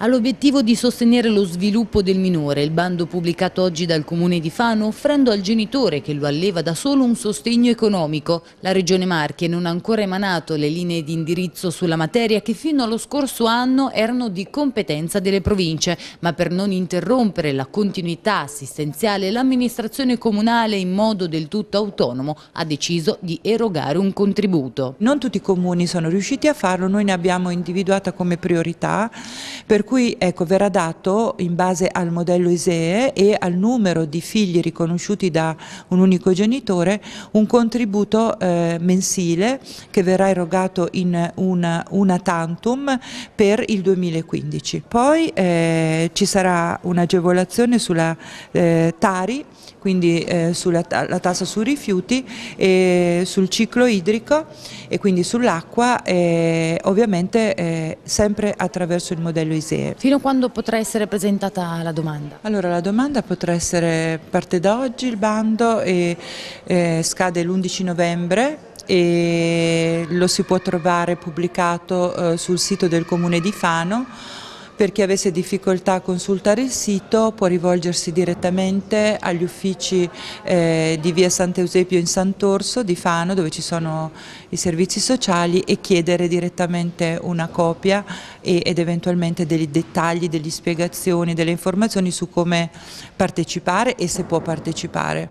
All'obiettivo di sostenere lo sviluppo del minore, il bando pubblicato oggi dal Comune di Fano offrendo al genitore che lo alleva da solo un sostegno economico. La Regione Marche non ha ancora emanato le linee di indirizzo sulla materia che fino allo scorso anno erano di competenza delle province, ma per non interrompere la continuità assistenziale l'amministrazione comunale in modo del tutto autonomo ha deciso di erogare un contributo. Non tutti i comuni sono riusciti a farlo, noi ne abbiamo individuata come priorità per cui ecco, verrà dato in base al modello ISEE e al numero di figli riconosciuti da un unico genitore un contributo eh, mensile che verrà erogato in una, una, tantum per il 2015. Poi eh, ci sarà un'agevolazione sulla eh, Tari, quindi eh, sulla la tassa sui rifiuti, sul ciclo idrico e quindi sull'acqua, eh, ovviamente eh, sempre attraverso il modello ISEE. Sì. Fino a quando potrà essere presentata la domanda? Allora la domanda potrà essere, parte da oggi il bando e eh, scade l'11 novembre e lo si può trovare pubblicato eh, sul sito del comune di Fano per chi avesse difficoltà a consultare il sito può rivolgersi direttamente agli uffici eh, di via Sant'Eusepio in Sant'Orso di Fano dove ci sono i servizi sociali e chiedere direttamente una copia e, ed eventualmente dei dettagli, delle spiegazioni, delle informazioni su come partecipare e se può partecipare.